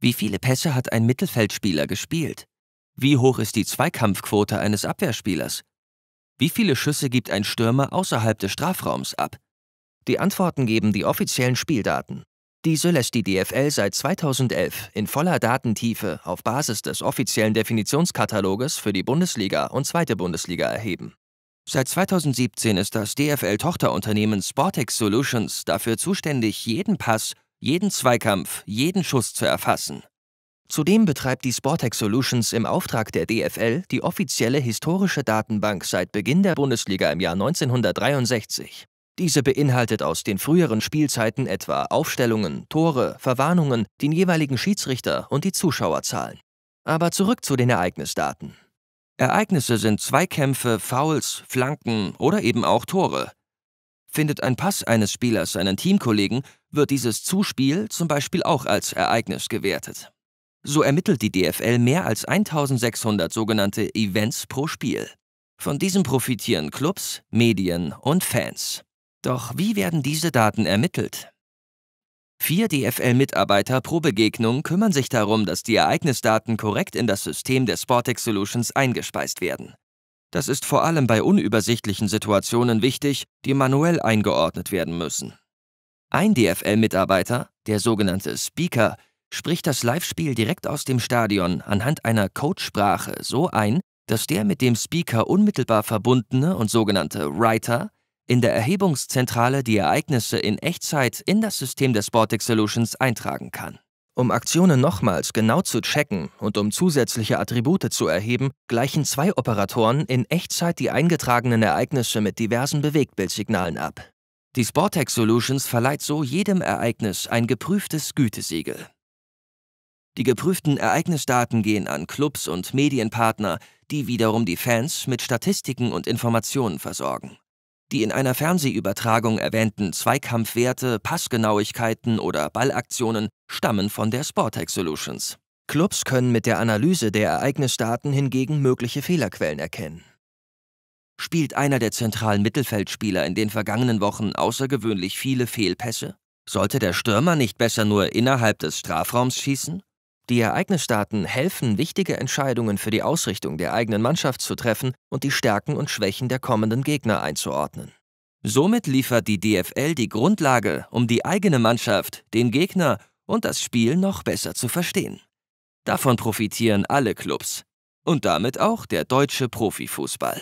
Wie viele Pässe hat ein Mittelfeldspieler gespielt? Wie hoch ist die Zweikampfquote eines Abwehrspielers? Wie viele Schüsse gibt ein Stürmer außerhalb des Strafraums ab? Die Antworten geben die offiziellen Spieldaten. Diese lässt die DFL seit 2011 in voller Datentiefe auf Basis des offiziellen Definitionskataloges für die Bundesliga und zweite Bundesliga erheben. Seit 2017 ist das DFL-Tochterunternehmen Sportex Solutions dafür zuständig, jeden Pass jeden Zweikampf, jeden Schuss zu erfassen. Zudem betreibt die Sportec Solutions im Auftrag der DFL die offizielle historische Datenbank seit Beginn der Bundesliga im Jahr 1963. Diese beinhaltet aus den früheren Spielzeiten etwa Aufstellungen, Tore, Verwarnungen, den jeweiligen Schiedsrichter und die Zuschauerzahlen. Aber zurück zu den Ereignisdaten. Ereignisse sind Zweikämpfe, Fouls, Flanken oder eben auch Tore. Findet ein Pass eines Spielers seinen Teamkollegen, wird dieses Zuspiel zum Beispiel auch als Ereignis gewertet. So ermittelt die DFL mehr als 1600 sogenannte Events pro Spiel. Von diesen profitieren Clubs, Medien und Fans. Doch wie werden diese Daten ermittelt? Vier DFL-Mitarbeiter pro Begegnung kümmern sich darum, dass die Ereignisdaten korrekt in das System der Sportex Solutions eingespeist werden. Das ist vor allem bei unübersichtlichen Situationen wichtig, die manuell eingeordnet werden müssen. Ein DFL-Mitarbeiter, der sogenannte Speaker, spricht das Live-Spiel direkt aus dem Stadion anhand einer Codesprache so ein, dass der mit dem Speaker unmittelbar verbundene und sogenannte Writer in der Erhebungszentrale die Ereignisse in Echtzeit in das System der Sportix Solutions eintragen kann. Um Aktionen nochmals genau zu checken und um zusätzliche Attribute zu erheben, gleichen zwei Operatoren in Echtzeit die eingetragenen Ereignisse mit diversen Bewegtbildsignalen ab. Die Sportec Solutions verleiht so jedem Ereignis ein geprüftes Gütesiegel. Die geprüften Ereignisdaten gehen an Clubs und Medienpartner, die wiederum die Fans mit Statistiken und Informationen versorgen. Die in einer Fernsehübertragung erwähnten Zweikampfwerte, Passgenauigkeiten oder Ballaktionen stammen von der Sportec Solutions. Clubs können mit der Analyse der Ereignisdaten hingegen mögliche Fehlerquellen erkennen spielt einer der zentralen Mittelfeldspieler in den vergangenen Wochen außergewöhnlich viele Fehlpässe? Sollte der Stürmer nicht besser nur innerhalb des Strafraums schießen? Die Ereignisdaten helfen, wichtige Entscheidungen für die Ausrichtung der eigenen Mannschaft zu treffen und die Stärken und Schwächen der kommenden Gegner einzuordnen. Somit liefert die DFL die Grundlage, um die eigene Mannschaft, den Gegner und das Spiel noch besser zu verstehen. Davon profitieren alle Clubs und damit auch der deutsche Profifußball.